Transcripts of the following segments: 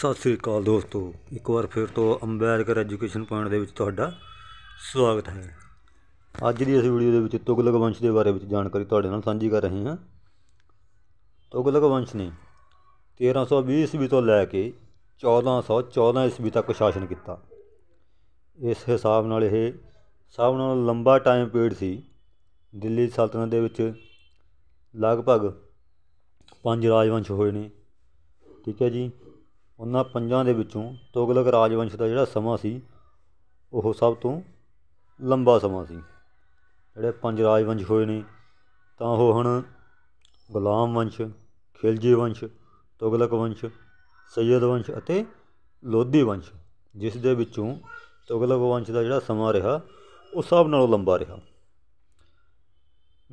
ਸਤਿ ਸ੍ਰੀ ਅਕਾਲ ਦੋਸਤੋ ਇੱਕ ਵਾਰ ਫਿਰ ਤੋਂ ਅੰਬੈਦਕਰ ਐਜੂਕੇਸ਼ਨ ਪੁਆਇੰਟ ਦੇ ਵਿੱਚ ਤੁਹਾਡਾ ਸਵਾਗਤ ਹੈ ਅੱਜ ਦੀ ਇਸ ਵੀਡੀਓ ਦੇ ਵਿੱਚ ਤੁਗਲਕ ਵੰਸ਼ ਦੇ ਬਾਰੇ ਵਿੱਚ ਜਾਣਕਾਰੀ ਤੁਹਾਡੇ ਨਾਲ ਸਾਂਝੀ ਕਰ ਰਹੇ ਹਾਂ ਤੁਗਲਕ ਵੰਸ਼ ਨੇ 1320 ਈਸਵੀ ਤੋਂ ਲੈ ਕੇ 1414 ਈਸਵੀ ਤੱਕ ਸ਼ਾਸਨ ਕੀਤਾ ਇਸ ਹਿਸਾਬ ਨਾਲ ਇਹ ਸਭ ਨਾਲੋਂ ਲੰਬਾ ਟਾਈਮ ਪੀਰੀਅਡ ਸੀ ਦਿੱਲੀ ਸਲਤਨਤ ਦੇ ਵਿੱਚ ਲਗਭਗ ਪੰਜ ਰਾਜਵੰਸ਼ ਹੋਏ ਨੇ ਠੀਕ ਹੈ ਜੀ ਉਹਨਾਂ ਪੰਜਾਂ ਦੇ ਵਿੱਚੋਂ ਤੁਗਲਕ ਰਾਜਵੰਸ਼ ਦਾ ਜਿਹੜਾ ਸਮਾਂ ਸੀ ਉਹ ਸਭ ਤੋਂ ਲੰਬਾ ਸਮਾਂ ਸੀ ਜਿਹੜੇ ਪੰਜ ਰਾਜਵੰਸ਼ ਹੋਏ ਨੇ ਤਾਂ ਉਹ ਹਨ ਗੁਲਾਮ ਵੰਸ਼ ਖਿਲਜੀ ਵੰਸ਼ ਤੁਗਲਕ ਵੰਸ਼ ਸੈਯਦ ਵੰਸ਼ ਅਤੇ ਲੋਧੀ ਵੰਸ਼ ਜਿਸ ਦੇ ਵਿੱਚੋਂ ਤੁਗਲਕ ਵੰਸ਼ ਦਾ ਜਿਹੜਾ ਸਮਾਂ ਰਿਹਾ ਉਹ ਸਭ ਨਾਲੋਂ ਲੰਬਾ ਰਿਹਾ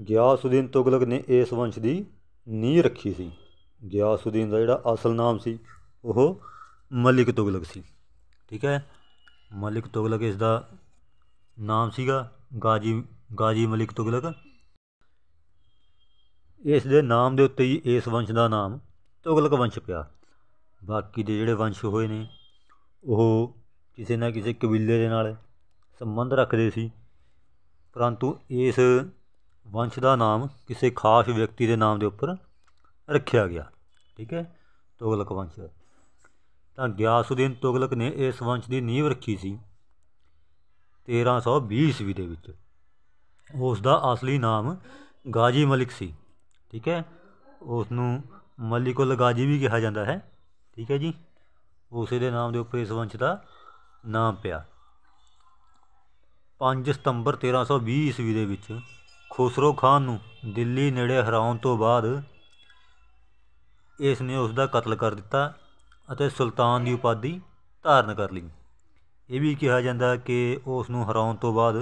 ਗਿਆਸਉਦੀਨ ਤੁਗਲਕ ਨੇ ਇਸ ਵੰਸ਼ ਦੀ ਨੀਂਹ ਰੱਖੀ ਸੀ ਗਿਆਸਉਦੀਨ ਦਾ ਜਿਹੜਾ ਅਸਲ ਨਾਮ ਸੀ ਉਹ ਮਲਿਕ ਤੁਗਲਕ ਸੀ ਠੀਕ ਹੈ ਮਲਿਕ ਤੁਗਲਕ ਇਸ ਦਾ ਨਾਮ ਸੀਗਾ ਗਾਜੀ ਗਾਜੀ ਮਲਿਕ ਤੁਗਲਕ ਇਸ ਦੇ ਨਾਮ ਦੇ ਉੱਤੇ ਹੀ ਇਸ ਵੰਸ਼ ਦਾ ਨਾਮ ਤੁਗਲਕ ਵੰਸ਼ ਪਿਆ ਬਾਕੀ ਦੇ ਜਿਹੜੇ ਵੰਸ਼ ਹੋਏ ਨੇ ਉਹ ਕਿਸੇ ਨਾ ਕਿਸੇ ਕਬੀਲੇ ਦੇ ਨਾਲ ਸੰਬੰਧ ਰੱਖਦੇ ਸੀ ਪਰੰਤੂ ਇਸ ਵੰਸ਼ ਦਾ ਨਾਮ ਕਿਸੇ ਖਾਸ ਵਿਅਕਤੀ ਦੇ ਨਾਮ ਦੇ ਉੱਪਰ ਰੱਖਿਆ ਗਿਆ ਠੀਕ ਹੈ ਤੁਗਲਕ ਵੰਸ਼ ਤਾਂ ਗਿਆਸਉਦੀਨ ਤੁਗਲਕ ਨੇ ਇਸ ਵੰਸ਼ ਦੀ ਨੀਂਹ ਰੱਖੀ ਸੀ 1320 ਈਸਵੀ ਦੇ ਵਿੱਚ ਉਸ ਦਾ ਅਸਲੀ ਨਾਮ ਗਾਜੀ ਮਲਿਕ ਸੀ ਠੀਕ ਹੈ ਉਸ ਨੂੰ ਮਲਿਕੁਲ ਗਾਜੀ ਵੀ ਕਿਹਾ ਜਾਂਦਾ ਹੈ ਠੀਕ ਹੈ ਜੀ ਉਸੇ ਦੇ ਨਾਮ ਦੇ ਉੱਪਰ ਇਸ ਵੰਸ਼ ਦਾ ਨਾਮ ਪਿਆ 5 ਸਤੰਬਰ 1320 ਈਸਵੀ ਦੇ ਵਿੱਚ ਖੁਸਰੋ ਖਾਨ ਨੂੰ ਦਿੱਲੀ ਨੇੜੇ ਹਰਾਉਣ ਤੋਂ ਬਾਅਦ ਇਸ ਨੇ ਉਸ ਦਾ ਕਤਲ ਕਰ ਦਿੱਤਾ ਅਤੇ ਸੁਲਤਾਨ ਦੀ ਉਪਾਧੀ ਧਾਰਨ ਕਰ ਲਈ ਇਹ ਵੀ ਕਿਹਾ ਜਾਂਦਾ ਹੈ ਕਿ ਉਸ ਨੂੰ ਹਰਾਉਣ ਤੋਂ ਬਾਅਦ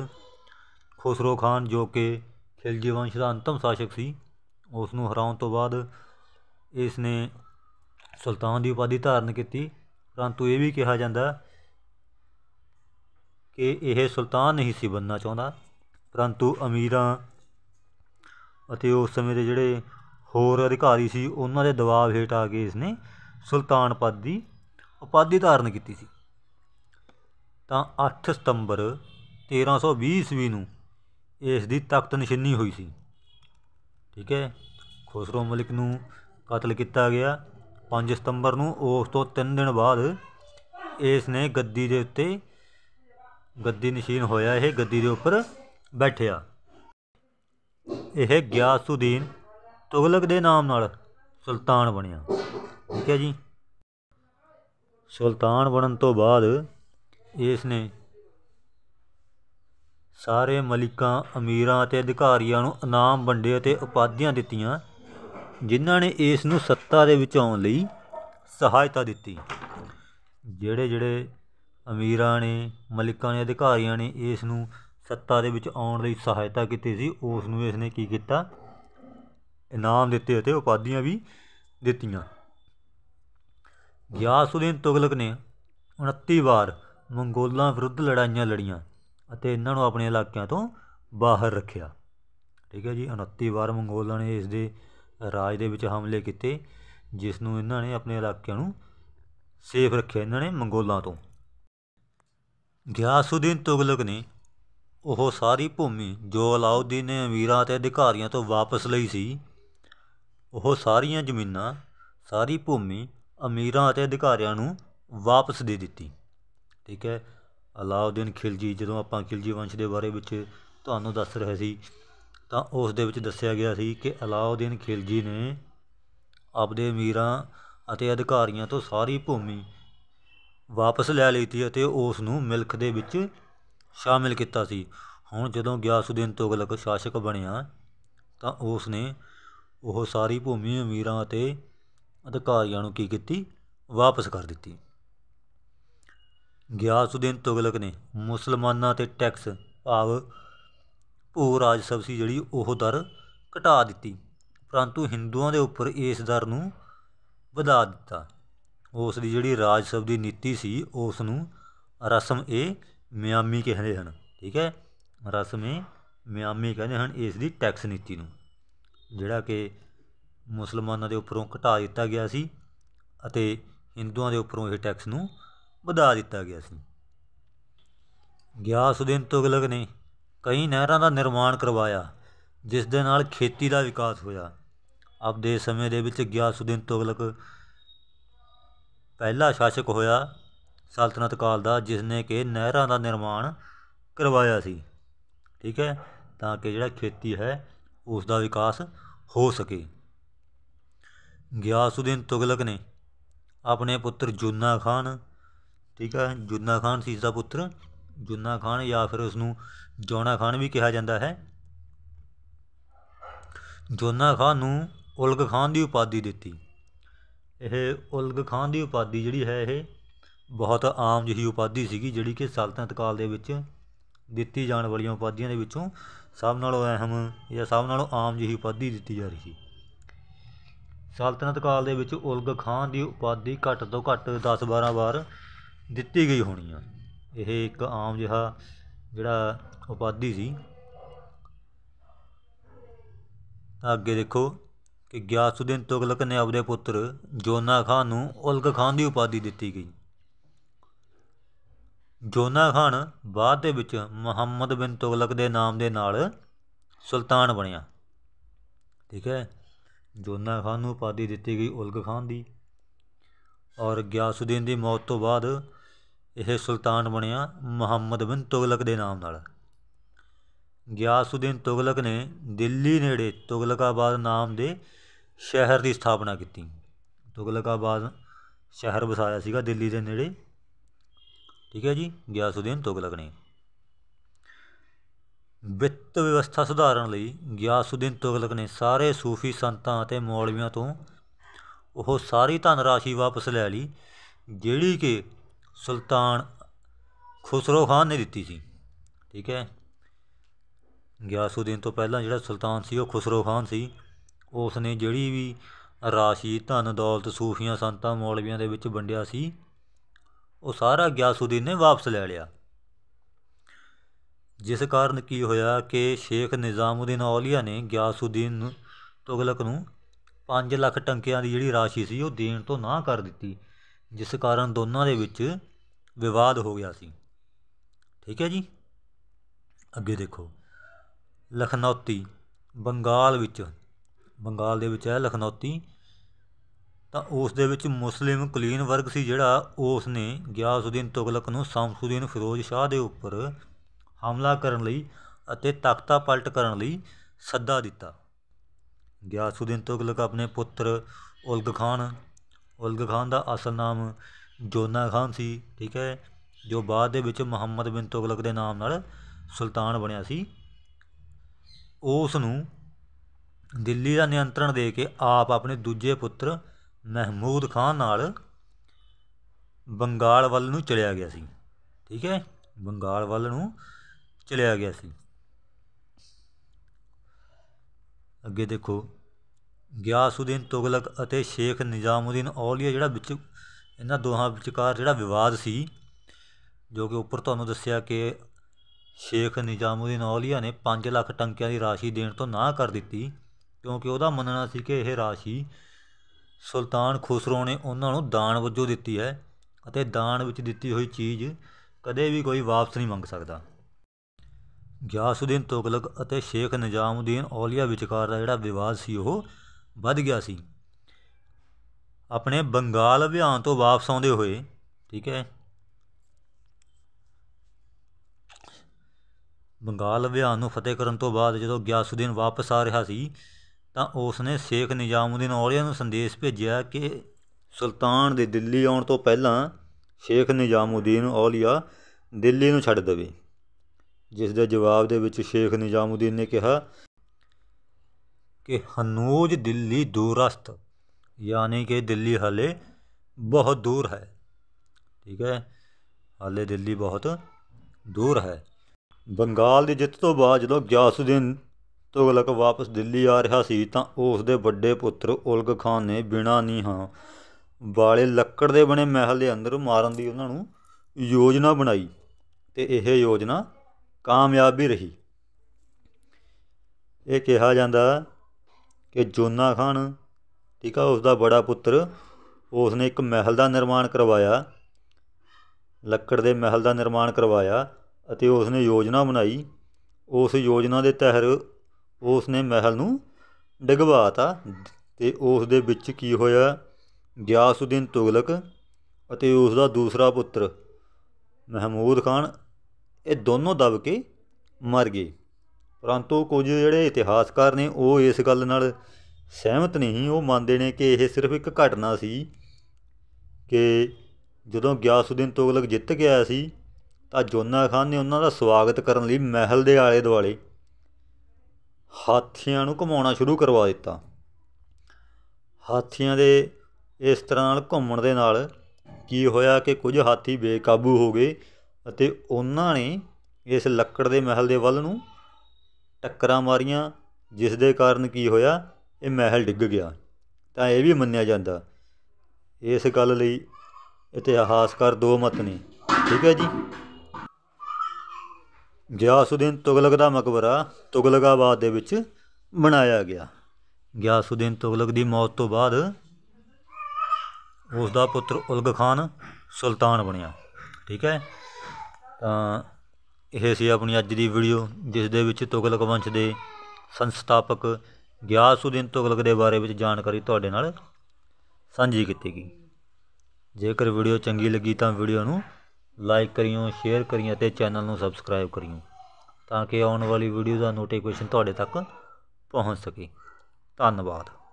ਖੁਸਰੋ ਖਾਨ ਜੋ ਕਿ ਖਿਲਜੀ ਵੰਸ਼ ਦਾ ਅੰਤਮ ਸ਼ਾਸਕ ਸੀ ਉਸ ਨੂੰ ਹਰਾਉਣ ਤੋਂ ਬਾਅਦ ਇਸ ਨੇ ਸੁਲਤਾਨ ਦੀ ਉਪਾਧੀ ਧਾਰਨ ਕੀਤੀ ਪਰੰਤੂ ਇਹ ਵੀ ਕਿਹਾ ਜਾਂਦਾ ਕਿ ਇਹ ਸੁਲਤਾਨ ਨਹੀਂ ਸੀ ਬੰਨਣਾ ਚਾਹੁੰਦਾ ਪਰੰਤੂ ਅਮੀਰਾਂ ਅਤੇ ਉਸ ਸਮੇਂ ਦੇ ਜਿਹੜੇ ਹੋਰ ਅਧਿਕਾਰੀ ਸੀ ਉਹਨਾਂ ਦੇ ਦਬਾਅ ਹੇਠ ਆ ਕੇ ਇਸ ਨੇ ਸੁਲਤਾਨ ਪਦ ਦੀ ਉਪਾਧੀ ਧਾਰਨ ਕੀਤੀ ਸੀ ਤਾਂ 8 ਸਤੰਬਰ 1320 ਈਸਵੀ ਨੂੰ ਇਸ ਦੀ ਤਖਤ ਨਿਸ਼ਾਨੀ ਹੋਈ ਸੀ ਠੀਕ ਹੈ ਖੁਸਰੋ ਮਲਿਕ ਨੂੰ ਕਤਲ ਕੀਤਾ ਗਿਆ 5 ਸਤੰਬਰ ਨੂੰ ਉਸ ਤੋਂ 3 ਦਿਨ ਬਾਅਦ ਇਸ ਨੇ ਗੱਦੀ ਦੇ ਉੱਤੇ ਗੱਦੀ ਨਿਸ਼ੀਨ ਹੋਇਆ ਇਹ ਗੱਦੀ ਦੇ ਉੱਪਰ ਬੈਠਿਆ ਇਹ ਗਿਆਸੁਦੀਨ ਤੁਗਲਕ ਦੇ ਨਾਮ ਨਾਲ ਸੁਲਤਾਨ ਬਣਿਆ ਠੀਕ ਹੈ ਜੀ ਸੁਲਤਾਨ ਬਣਨ ਤੋਂ ਬਾਅਦ ਇਸ ਨੇ ਸਾਰੇ ਮਲਿਕਾਂ ਅਮੀਰਾਂ ਅਤੇ ਅਧਿਕਾਰੀਆਂ ਨੂੰ ਇਨਾਮ ਵੰਡੇ ਅਤੇ ਉਪਾਧੀਆਂ ਦਿੱਤੀਆਂ ਜਿਨ੍ਹਾਂ ਨੇ ਇਸ ਨੂੰ ਸੱਤਾ ਦੇ ਵਿੱਚ ਆਉਣ ਲਈ ਸਹਾਇਤਾ ਦਿੱਤੀ ਜਿਹੜੇ ਜਿਹੜੇ ਅਮੀਰਾਂ ਨੇ ਮਲਿਕਾਂ ਨੇ ਅਧਿਕਾਰੀਆਂ ਨੇ ਇਸ ਨੂੰ ਸੱਤਾ ਦੇ ਵਿੱਚ ਆਉਣ ਲਈ ਸਹਾਇਤਾ ਕੀਤੀ ਸੀ ਉਸ ਨੂੰ ਇਸ ਨੇ ਕੀ ਕੀਤਾ ਇਨਾਮ ਦਿੱਤੇ ਅਤੇ ਉਪਾਧੀਆਂ ਵੀ ਦਿੱਤੀਆਂ ਗਿਆਸੁਦੀਨ ਤੁਗਲਕ ਨੇ 29 ਵਾਰ ਮੰਗੋਲਾਂ ਵਿਰੁੱਧ ਲੜਾਈਆਂ ਲੜੀਆਂ ਅਤੇ ਇਹਨਾਂ ਨੂੰ ਆਪਣੇ ਇਲਾਕਿਆਂ ਤੋਂ ਬਾਹਰ ਰੱਖਿਆ ਠੀਕ ਹੈ ਜੀ 29 ਵਾਰ ਮੰਗੋਲਾਂ ਨੇ ਇਸ ਦੇ ਰਾਜ ਦੇ ਵਿੱਚ ਹਮਲੇ ਕੀਤੇ ਜਿਸ ਨੂੰ ਇਹਨਾਂ ਨੇ ਆਪਣੇ ਇਲਾਕਿਆਂ ਨੂੰ ਸੇਫ ਰੱਖਿਆ ਇਹਨਾਂ ਨੇ ਮੰਗੋਲਾਂ ਤੋਂ ਗਿਆਸੁਦੀਨ ਤੁਗਲਕ ਨੇ ਉਹ ਸਾਰੀ ਭੂਮੀ ਜੋ ਅਲਾਉਦੀਨ ਨੇ ਅਮੀਰਾਂ ਤੇ ਅਧਿਕਾਰੀਆਂ ਤੋਂ ਵਾਪਸ ਲਈ ਸੀ ਉਹ ਸਾਰੀਆਂ ਜ਼ਮੀਨਾਂ ਸਾਰੀ ਭੂਮੀ ਅਮੀਰਾਂ ਅਤੇ ਅਧਿਕਾਰੀਆਂ ਨੂੰ ਵਾਪਸ ਦੇ ਦਿੱਤੀ ਠੀਕ ਹੈ ਅਲਾਉਦੀਨ ਖਿਲਜੀ ਜਦੋਂ ਆਪਾਂ ਖਿਲਜੀ ਵੰਸ਼ ਦੇ ਬਾਰੇ ਵਿੱਚ ਤੁਹਾਨੂੰ ਦੱਸ ਰਹੇ ਸੀ ਤਾਂ ਉਸ ਦੇ ਵਿੱਚ ਦੱਸਿਆ ਗਿਆ ਸੀ ਕਿ ਅਲਾਉਦੀਨ ਖਿਲਜੀ ਨੇ ਆਪਦੇ ਅਮੀਰਾਂ ਅਤੇ ਅਧਿਕਾਰੀਆਂ ਤੋਂ ਸਾਰੀ ਭੂਮੀ ਵਾਪਸ ਲੈ ਲਈ ਸੀ ਅਤੇ ਉਸ ਨੂੰ ਮਿਲਖ ਦੇ ਵਿੱਚ ਸ਼ਾਮਿਲ ਕੀਤਾ ਸੀ ਹੁਣ ਜਦੋਂ ਗਿਆਸੁਦੀਨ ਤੁਗਲਕ ਸ਼ਾਸਕ ਬਣਿਆ ਤਾਂ ਉਸ ਨੇ ਉਹ ਸਾਰੀ ਭੂਮੀ ਅਮੀਰਾਂ ਅਤੇ ਅਧਿਕਾਰੀਆਂ ਨੂੰ ਕੀ ਕੀਤੀ ਵਾਪਸ ਕਰ ਦਿੱਤੀ ਗਿਆਸਉਦੀਨ ਤੁਗਲਕ ਨੇ ਮੁਸਲਮਾਨਾਂ ਤੇ ਟੈਕਸ ਭਾਵ ਭੂ ਰਾਜ ਸਬਸਿਡੀ ਜਿਹੜੀ ਉਹ ਦਰ ਘਟਾ ਦਿੱਤੀ ਪਰੰਤੂ ਹਿੰਦੂਆਂ ਦੇ ਉੱਪਰ ਇਸ ਦਰ ਨੂੰ ਵਧਾ ਦਿੱਤਾ ਉਸ ਦੀ ਜਿਹੜੀ ਰਾਜ ਸਭ ਦੀ ਨੀਤੀ ਸੀ ਉਸ ਨੂੰ ਰਸਮ ਏ ਮਿਆਮੀ ਕਹਿੰਦੇ ਹਨ ਠੀਕ ਹੈ ਰਸਮ ਏ ਮਿਆਮੀ ਕਹਿੰਦੇ ਹਨ ਇਸ ਦੀ ਟੈਕਸ ਨੀਤੀ ਨੂੰ ਜਿਹੜਾ ਕਿ ਮੁਸਲਮਾਨਾਂ ਦੇ ਉੱਪਰੋਂ ਘਟਾ ਦਿੱਤਾ ਗਿਆ ਸੀ ਅਤੇ ਹਿੰਦੂਆਂ ਦੇ ਉੱਪਰੋਂ ਇਹ ਟੈਕਸ ਨੂੰ ਵਧਾ ਦਿੱਤਾ ਗਿਆ ਸੀ ਗਿਆਸਉਦੀਨ ਤੁਗਲਕ ਨੇ ਕਈ ਨਹਿਰਾਂ ਦਾ ਨਿਰਮਾਣ ਕਰਵਾਇਆ ਜਿਸ ਦੇ ਨਾਲ ਖੇਤੀ ਦਾ ਵਿਕਾਸ ਹੋਇਆ ਦੇ ਸਮੇਂ ਦੇ ਵਿੱਚ ਗਿਆਸਉਦੀਨ ਤੁਗਲਕ ਪਹਿਲਾ ਸ਼ਾਸਕ ਹੋਇਆ ਸਲਤਨਤ ਕਾਲ ਦਾ ਜਿਸ ਨੇ ਕਿ ਨਹਿਰਾਂ ਦਾ ਨਿਰਮਾਣ ਕਰਵਾਇਆ ਸੀ ਠੀਕ ਹੈ ਤਾਂ ਕਿ ਜਿਹੜਾ ਖੇਤੀ ਹੈ ਉਸ ਦਾ ਵਿਕਾਸ ਹੋ ਸਕੇ ਗਿਆਸੁਦੀਨ ਤੁਗਲਕ ਨੇ ਆਪਣੇ ਪੁੱਤਰ ਜੁੰਨਾ ਖਾਨ ਠੀਕ ਹੈ ਜੁੰਨਾ ਖਾਨ ਸੀ ਦਾ ਪੁੱਤਰ ਜੁੰਨਾ ਖਾਨ ਜਾਂ ਫਿਰ ਉਸ ਨੂੰ ਜੋਨਾ ਖਾਨ ਵੀ ਕਿਹਾ ਜਾਂਦਾ ਹੈ ਜੋਨਾ ਖਾਨ ਨੂੰ ਉਲਗ ਖਾਨ ਦੀ ਉਪਾਧੀ ਦਿੱਤੀ ਇਹ ਉਲਗ ਖਾਨ ਦੀ ਉਪਾਧੀ ਜਿਹੜੀ ਹੈ ਇਹ ਬਹੁਤ ਆਮ ਜਿਹੀ ਉਪਾਧੀ ਸੀਗੀ ਜਿਹੜੀ ਕਿ ਸਲਤਨਤ ਕਾਲ ਦੇ ਵਿੱਚ ਦਿੱਤੀ ਜਾਣ ਵਾਲੀਆਂ ਉਪਾਧੀਆਂ ਦੇ ਵਿੱਚੋਂ ਸਭ ਨਾਲੋਂ ਅਹਿਮ ਜਾਂ ਸਭ ਨਾਲੋਂ ਆਮ ਜਿਹੀ ਉਪਾਧੀ ਦਿੱਤੀ ਜਾ ਰਹੀ ਸੀ ਸਲਤਨਤ ਕਾਲ ਦੇ ਵਿੱਚ ਉਲਗ ਖਾਨ ਦੀ ਉਪਾਧੀ ਘੱਟ ਤੋਂ ਘੱਟ 10-12 ਵਾਰ ਦਿੱਤੀ ਗਈ ਹੋਣੀ ਆ ਇਹ ਇੱਕ ਆਮ ਜਿਹਾ ਜਿਹੜਾ ਉਪਾਧੀ ਸੀ ਤਾਂ ਅੱਗੇ ਦੇਖੋ ਕਿ ਗਿਆਸੁਦੀਨ ਤੁਗਲਕ ਨੇ ਆਪਣੇ ਪੁੱਤਰ ਜੋਨਾ ਖਾਨ ਨੂੰ ਉਲਗ ਖਾਨ ਦੀ ਉਪਾਧੀ ਦਿੱਤੀ ਗਈ ਜੋਨਾ ਖਾਨ ਬਾਅਦ ਦੇ ਵਿੱਚ ਮੁਹੰਮਦ ਬਿਨ ਤੁਗਲਕ ਦੇ ਨਾਮ ਦੇ ਨਾਲ ਸੁਲਤਾਨ ਬਣਿਆ ਠੀਕ ਹੈ ਜੋਨਾ ਖਾਨ ਨੂੰ ਉਪਾਧੀ ਦਿੱਤੀ ਗਈ ਉਲਗ ਖਾਨ ਦੀ ਔਰ ਗਿਆਸੁਦੀਨ ਦੀ ਮੌਤ ਤੋਂ ਬਾਅਦ ਇਹ ਸੁਲਤਾਨ ਬਣਿਆ ਮੁਹੰਮਦ ਬਿਨ ਤੁਗਲਕ ਦੇ ਨਾਮ ਨਾਲ ਗਿਆਸੁਦੀਨ ਤੁਗਲਕ ਨੇ ਦਿੱਲੀ ਨੇੜੇ ਤੁਗਲਕਾਬਾਦ ਨਾਮ ਦੇ ਸ਼ਹਿਰ ਦੀ ਸਥਾਪਨਾ ਕੀਤੀ ਤੁਗਲਕਾਬਾਦ ਸ਼ਹਿਰ ਵਸਾਇਆ ਸੀਗਾ ਦਿੱਲੀ ਦੇ ਨੇੜੇ ਠੀਕ ਹੈ ਜੀ ਗਿਆਸੁਦੀਨ ਤੁਗਲਕ ਨੇ ਵਿੱਤ ਵਿਵਸਥਾ ਸੁਧਾਰਨ ਲਈ ਗਿਆਸੁਦੀਨ ਤੁਗਲਕ ਨੇ ਸਾਰੇ ਸੂਫੀ ਸੰਤਾਂ ਅਤੇ ਮੌਲਵੀਆਂ ਤੋਂ ਉਹ ਸਾਰੀ ਧਨ ਰਾਸ਼ੀ ਵਾਪਸ ਲੈ ਲਈ ਜਿਹੜੀ ਕਿ ਸੁਲਤਾਨ ਖੁਸਰੋ ਖਾਨ ਨੇ ਦਿੱਤੀ ਸੀ ਠੀਕ ਹੈ ਗਿਆਸੁਦੀਨ ਤੋਂ ਪਹਿਲਾਂ ਜਿਹੜਾ ਸੁਲਤਾਨ ਸੀ ਉਹ ਖੁਸਰੋ ਖਾਨ ਸੀ ਉਸ ਨੇ ਜਿਹੜੀ ਵੀ ਰਾਸ਼ੀ ਧਨ ਦੌਲਤ ਸੂਫੀਆਂ ਸੰਤਾਂ ਮੌਲਵੀਆਂ ਦੇ ਵਿੱਚ ਵੰਡਿਆ ਸੀ ਉਹ ਸਾਰਾ ਗਿਆਸੁਦੀਨ ਨੇ ਵਾਪਸ ਲੈ ਲਿਆ ਜਿਸ ਕਾਰਨ ਕੀ ਹੋਇਆ ਕਿ ਸ਼ੇਖ ਨਿਜ਼ਾਮਉਦੀਨ ਔਲੀਆ ਨੇ ਗਿਆਸਉਦੀਨ ਤੁਗਲਕ ਨੂੰ 5 ਲੱਖ ਟੰਕਿਆਂ ਦੀ ਜਿਹੜੀ ਰਾਸ਼ੀ ਸੀ ਉਹ ਦੇਣ ਤੋਂ ਨਾ ਕਰ ਦਿੱਤੀ ਜਿਸ ਕਾਰਨ ਦੋਨਾਂ ਦੇ ਵਿੱਚ ਵਿਵਾਦ ਹੋ ਗਿਆ ਸੀ ਠੀਕ ਹੈ ਜੀ ਅੱਗੇ ਦੇਖੋ ਲਖਨੌਤੀ ਬੰਗਾਲ ਵਿੱਚ ਬੰਗਾਲ ਦੇ ਵਿੱਚ ਹੈ ਲਖਨੌਤੀ ਤਾਂ ਉਸ ਦੇ ਵਿੱਚ ਮੁਸਲਿਮ ਕੁਲੀਨ ਵਰਗ ਸੀ ਜਿਹੜਾ ਉਸ ਨੇ ਗਿਆਸਉਦੀਨ ਤੁਗਲਕ ਨੂੰ ਸ਼ਮਸਉਦੀਨ ਫਿਰੋਜ਼ ਸ਼ਾਹ ਦੇ ਉੱਪਰ ਹਮਲਾ ਕਰਨ ਲਈ ਅਤੇ ਤਖਤਾ ਪਲਟ ਕਰਨ ਲਈ ਸੱਦਾ ਦਿੱਤਾ ਗਿਆਸੁਦੀਨ ਤੁਗਲਕ ਆਪਣੇ ਪੁੱਤਰ ਉਲਗ ਖਾਨ ਉਲਗ ਖਾਨ ਦਾ ਅਸਲ ਨਾਮ ਜੋਨਾ ਖਾਨ ਸੀ ਠੀਕ ਹੈ ਜੋ ਬਾਅਦ ਦੇ ਵਿੱਚ ਮੁਹੰਮਦ ਬਿਨ ਤੁਗਲਕ ਦੇ ਨਾਮ ਨਾਲ ਸੁਲਤਾਨ ਬਣਿਆ ਸੀ ਉਸ ਨੂੰ ਦਿੱਲੀ ਦਾ ਨਿਯੰਤਰਣ ਦੇ ਕੇ ਆਪ ਆਪਣੇ ਦੂਜੇ ਪੁੱਤਰ ਮਹਿਮੂਦ ਖਾਨ ਨਾਲ ਬੰਗਾਲ ਵੱਲ ਨੂੰ ਚਲਿਆ ਗਿਆ ਸੀ ਠੀਕ ਹੈ ਬੰਗਾਲ ਵੱਲ ਨੂੰ ਚਲਿਆ ਗਿਆ ਸੀ ਅੱਗੇ ਦੇਖੋ ਗਿਆਸਉਦੀਨ ਤੁਗਲਕ ਅਤੇ ਸ਼ੇਖ ਨਿਜ਼ਾਮਉਦੀਨ ਔਲੀਆ ਜਿਹੜਾ ਵਿੱਚ ਇਹਨਾਂ ਦੋਹਾਂ ਵਿਚਕਾਰ ਜਿਹੜਾ ਵਿਵਾਦ ਸੀ ਜੋ ਕਿ ਉੱਪਰ ਤੁਹਾਨੂੰ ਦੱਸਿਆ ਕਿ ਸ਼ੇਖ ਨਿਜ਼ਾਮਉਦੀਨ ਔਲੀਆ ਨੇ 5 ਲੱਖ ਟੰਕਿਆਂ ਦੀ ਰਾਸ਼ੀ ਦੇਣ ਤੋਂ ਨਾਂਹ ਕਰ ਦਿੱਤੀ ਕਿਉਂਕਿ ਉਹਦਾ ਮੰਨਣਾ ਸੀ ਕਿ ਇਹ ਰਾਸ਼ੀ ਸੁਲਤਾਨ ਖੁਸਰੋ ਨੇ ਉਹਨਾਂ ਨੂੰ ਦਾਨ ਵਜੋਂ ਦਿੱਤੀ ਹੈ ਅਤੇ ਦਾਨ ਵਿੱਚ ਦਿੱਤੀ ਹੋਈ ਚੀਜ਼ ਕਦੇ ਵੀ ਕੋਈ ਵਾਪਸ ਨਹੀਂ ਮੰਗ ਸਕਦਾ ਗਿਆਸਉਦੀਨ ਤੁਗਲਕ ਅਤੇ ਸ਼ੇਖ ਨਿਜ਼ਾਮਉਦੀਨ ਔਲੀਆ ਵਿਚਕਾਰ ਦਾ ਜਿਹੜਾ ਵਿਵਾਦ ਸੀ ਉਹ ਵੱਧ ਗਿਆ ਸੀ ਆਪਣੇ ਬੰਗਾਲ ਅਭਿਆਨ ਤੋਂ ਵਾਪਸ ਆਉਂਦੇ ਹੋਏ ਠੀਕ ਹੈ ਬੰਗਾਲ ਅਭਿਆਨ ਨੂੰ ਫਤਿਹ ਕਰਨ ਤੋਂ ਬਾਅਦ ਜਦੋਂ ਗਿਆਸਉਦੀਨ ਵਾਪਸ ਆ ਰਿਹਾ ਸੀ ਤਾਂ ਉਸ ਨੇ ਸ਼ੇਖ ਨਿਜ਼ਾਮਉਦੀਨ ਔਲੀਆ ਨੂੰ ਸੰਦੇਸ਼ ਭੇਜਿਆ ਕਿ ਸੁਲਤਾਨ ਦੇ ਦਿੱਲੀ ਆਉਣ ਤੋਂ ਪਹਿਲਾਂ ਸ਼ੇਖ ਨਿਜ਼ਾਮਉਦੀਨ ਔਲੀਆ ਦਿੱਲੀ ਨੂੰ ਛੱਡ ਦੇਵੇ ਜਿਸ ਦੇ ਜਵਾਬ ਦੇ ਵਿੱਚ ਸ਼ੇਖ ਨਿਜ਼ਾਮਉਦੀਨ ਨੇ ਕਿਹਾ ਕਿ ਹਨੂਜ ਦਿੱਲੀ ਦੂਰਸਤ ਯਾਨੀ ਕਿ ਦਿੱਲੀ ਹਲੇ ਬਹੁਤ ਦੂਰ ਹੈ ਠੀਕ ਹੈ ਹਲੇ ਦਿੱਲੀ ਬਹੁਤ ਦੂਰ ਹੈ ਬੰਗਾਲ ਦੀ ਜਿੱਤ ਤੋਂ ਬਾਅਦ ਜਦੋਂ ਗਿਆਸਉਦੀਨ ਤੁਗਲਕ ਵਾਪਸ ਦਿੱਲੀ ਆ ਰਿਹਾ ਸੀ ਤਾਂ ਉਸ ਦੇ ਵੱਡੇ ਪੁੱਤਰ ਉਲਗ ਖਾਨ ਨੇ ਬਿਨਾ ਨਹੀਂ ਹਾਂ ਵਾਲੇ ਲੱਕੜ ਦੇ ਬਣੇ ਮਹਿਲ ਦੇ ਅੰਦਰ ਮਾਰਨ ਦੀ ਉਹਨਾਂ ਨੂੰ ਯੋਜਨਾ ਬਣਾਈ ਤੇ ਇਹ ਯੋਜਨਾ ਕਾਮਯਾਬ ਵੀ ਰਹੀ ਇਹ ਕਿਹਾ ਜਾਂਦਾ ਕਿ ਜੋਨਾ ਖਾਨ ਠੀਕ ਆ ਉਸ ਦਾ ਬੜਾ ਪੁੱਤਰ ਉਸ ਨੇ ਇੱਕ ਮਹਿਲ ਦਾ ਨਿਰਮਾਣ ਕਰਵਾਇਆ ਲੱਕੜ ਦੇ ਮਹਿਲ ਦਾ ਨਿਰਮਾਣ ਕਰਵਾਇਆ ਅਤੇ ਉਸ ਨੇ ਯੋਜਨਾ ਬਣਾਈ ਉਸ ਯੋਜਨਾ ਦੇ ਤਹਿਤ ਉਸ ਨੇ ਮਹਿਲ ਨੂੰ ਡਿਗਵਾਤਾ ਤੇ ਉਸ ਦੇ ਵਿੱਚ ਕੀ ਹੋਇਆ ਗਿਆਸਉਦੀਨ ਤੁਗਲਕ ਅਤੇ ਉਸ ਦਾ ਦੂਸਰਾ ਪੁੱਤਰ ਮਹਿਮੂਦ ਖਾਨ ਇਹ ਦੋਨੋਂ ਦਬ ਕੇ ਮਰ ਗਏ ਪਰੰਤੂ ਕੁਝ ਜਿਹੜੇ ਇਤਿਹਾਸਕਾਰ ਨੇ ਉਹ ਇਸ ਗੱਲ ਨਾਲ ਸਹਿਮਤ ਨਹੀਂ ਉਹ ਮੰਨਦੇ ਨੇ ਕਿ ਇਹ ਸਿਰਫ ਇੱਕ ਘਟਨਾ ਸੀ ਕਿ ਜਦੋਂ ਗਿਆਸੁਦੀਨ ਤੁਗਲਕ ਜਿੱਤ ਗਿਆ ਸੀ ਤਾਂ ਜੋਨਾ ਖਾਨ ਨੇ ਉਹਨਾਂ ਦਾ ਸਵਾਗਤ ਕਰਨ ਲਈ ਮਹਿਲ ਦੇ ਆਲੇ ਦੁਆਲੇ ਹਾਥੀਆਂ ਨੂੰ ਘਮਾਉਣਾ ਸ਼ੁਰੂ ਕਰਵਾ ਦਿੱਤਾ ਹਾਥੀਆਂ ਦੇ ਇਸ ਤਰ੍ਹਾਂ ਨਾਲ ਘੁੰਮਣ ਦੇ ਨਾਲ ਕੀ ਹੋਇਆ ਕਿ ਕੁਝ ਹਾਥੀ ਬੇਕਾਬੂ ਹੋ ਗਏ ਅਤੇ ਉਹਨਾਂ ਨੇ ਇਸ ਲੱਕੜ ਦੇ ਮਹਿਲ ਦੇ ਵੱਲ ਨੂੰ ਟੱਕਰਾਂ ਮਾਰੀਆਂ ਜਿਸ ਦੇ ਕਾਰਨ ਕੀ ਹੋਇਆ ਇਹ ਮਹਿਲ ਡਿੱਗ ਗਿਆ ਤਾਂ ਇਹ ਵੀ ਮੰਨਿਆ ਜਾਂਦਾ ਇਸ ਗੱਲ ਲਈ ਇਤਿਹਾਸਕਾਰ ਦੋ ਮਤ ਨੇ ਠੀਕ ਹੈ ਜੀ ਗਿਆਸੁਦੀਨ ਤੁਗਲਕ ਦਾ ਮਕਬਰਾ ਤੁਗਲਕਾਬਾਦ ਦੇ ਵਿੱਚ ਬਣਾਇਆ ਗਿਆ ਗਿਆਸੁਦੀਨ ਤੁਗਲਕ ਦੀ ਮੌਤ ਤੋਂ ਬਾਅਦ ਉਸ ਦਾ ਪੁੱਤਰ ਉਲਗ ਖਾਨ ਸੁਲਤਾਨ ਬਣਿਆ ਠੀਕ ਹੈ ਤਾਂ ਇਹ ਸੀ ਆਪਣੀ ਅੱਜ ਦੀ ਵੀਡੀਓ ਜਿਸ ਦੇ ਵਿੱਚ ਤੁਗਲਕ ਵੰਸ਼ ਦੇ ਸੰਸਥਾਪਕ ਗਿਆਸੁਦੀਨ ਤੁਗਲਕ ਦੇ ਬਾਰੇ ਵਿੱਚ ਜਾਣਕਾਰੀ ਤੁਹਾਡੇ ਨਾਲ ਸਾਂਝੀ ਕੀਤੀ ਗਈ ਜੇਕਰ ਵੀਡੀਓ ਚੰਗੀ ਲੱਗੀ ਤਾਂ ਵੀਡੀਓ ਨੂੰ ਲਾਈਕ ਕਰਿਓ ਸ਼ੇਅਰ ਕਰਿਓ ਅਤੇ ਚੈਨਲ ਨੂੰ ਸਬਸਕ੍ਰਾਈਬ ਕਰਿਓ ਤਾਂ ਕਿ ਆਉਣ ਵਾਲੀ ਵੀਡੀਓ ਦਾ ਨੋਟੀਫਿਕੇਸ਼ਨ ਤੁਹਾਡੇ ਤੱਕ ਪਹੁੰਚ ਸਕੇ ਧੰਨਵਾਦ